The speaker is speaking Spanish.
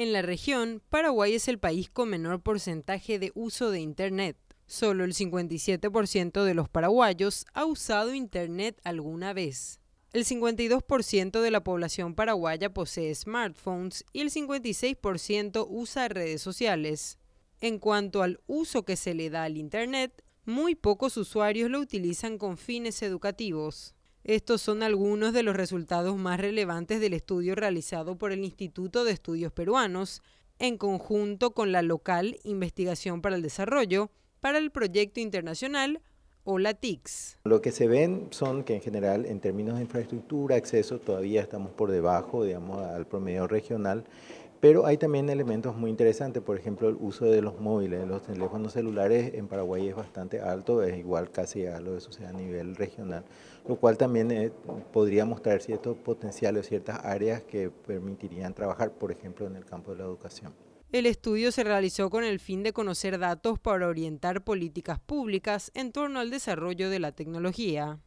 En la región, Paraguay es el país con menor porcentaje de uso de Internet. Solo el 57% de los paraguayos ha usado Internet alguna vez. El 52% de la población paraguaya posee smartphones y el 56% usa redes sociales. En cuanto al uso que se le da al Internet, muy pocos usuarios lo utilizan con fines educativos. Estos son algunos de los resultados más relevantes del estudio realizado por el Instituto de Estudios Peruanos, en conjunto con la local Investigación para el Desarrollo, para el proyecto internacional o la Lo que se ven son que en general en términos de infraestructura, acceso, todavía estamos por debajo, digamos, al promedio regional, pero hay también elementos muy interesantes, por ejemplo, el uso de los móviles, los teléfonos celulares en Paraguay es bastante alto, es igual casi a lo que sucede a nivel regional, lo cual también eh, podría mostrar ciertos potenciales ciertas áreas que permitirían trabajar, por ejemplo, en el campo de la educación. El estudio se realizó con el fin de conocer datos para orientar políticas públicas en torno al desarrollo de la tecnología.